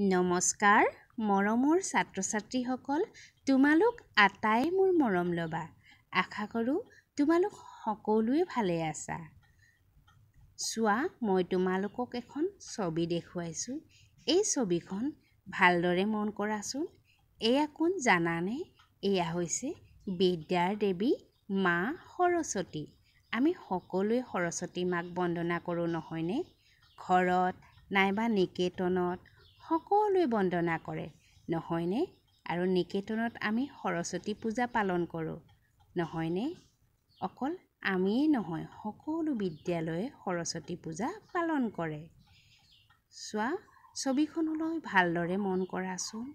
নমস্কাৰ মৰমৰ ছাত্ৰ ছাত্ৰীসকল তোমালোক আটাই মোৰ মৰম ল'বা আশা কৰোঁ তোমালোক সকলোৱে ভালে আছা চোৱা মই তোমালোকক এখন ছবি দেখুৱাইছোঁ এই ছবিখন ভালদৰে মন কৰাচোন এয়া কোন জানানে এয়া হৈছে বিদ্যাৰ দেৱী মা সৰস্বতী আমি সকলোৱে সৰস্বতী মাক বন্দনা কৰোঁ নহয়নে ঘৰত নাইবা নিকেতনত সকলোৱে বন্দনা কৰে নহয়নে আৰু নিকেতনত আমি সৰস্বতী পূজা পালন কৰোঁ নহয়নে অকল আমিয়ে নহয় সকলো বিদ্যালয়ে সৰস্বতী পূজা পালন কৰে চোৱা ছবিখনলৈ ভালদৰে মন কৰাচোন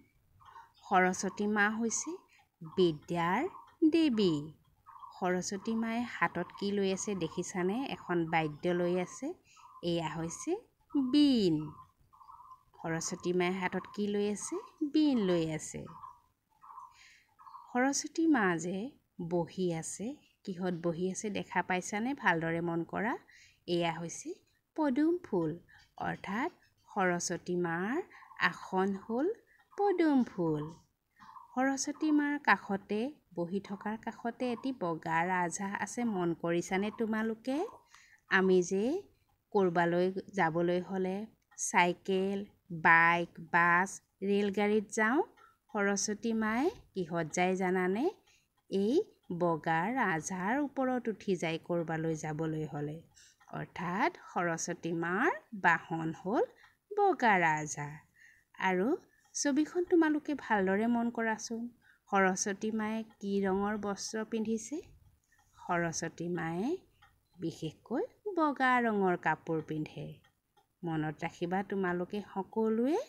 সৰস্বতী মা হৈছে বিদ্যাৰ দেৱী সৰস্বতী মায়ে হাতত কি লৈ আছে দেখিছানে এখন বাদ্য লৈ আছে এয়া হৈছে বীণ সৰস্বতী মায়ে হাতত কি লৈ আছে বীণ লৈ আছে সৰস্বতী মা যে বহি আছে কিহত বহি আছে দেখা পাইছানে ভালদৰে মন কৰা এয়া হৈছে পদুম ফুল অৰ্থাৎ সৰস্বতী মাৰ আসন হ'ল পদুম ফুল সৰস্বতী মাৰ কাষতে বহি থকাৰ কাষতে এটি বগা ৰাজহাঁহ আছে মন কৰিছানে তোমালোকে আমি যে ক'ৰবালৈ যাবলৈ হ'লে চাইকেল বাইক বাছ ৰেলগাড়ীত যাওঁ সৰস্বতী মায়ে কিহত যায় জানানে এই বগাৰ ৰাজাৰ ওপৰত উঠি যায় ক'ৰবালৈ যাবলৈ হ'লে অৰ্থাৎ সৰস্বতী মাৰ বাহন হ'ল বগা ৰাজা আৰু ছবিখন তোমালোকে ভালদৰে মন কৰাচোন সৰস্বতী মায়ে কি ৰঙৰ বস্ত্ৰ পিন্ধিছে সৰস্বতী মায়ে বিশেষকৈ বগা ৰঙৰ কাপোৰ পিন্ধে মনত ৰাখিবা তোমালোকে সকলোৱে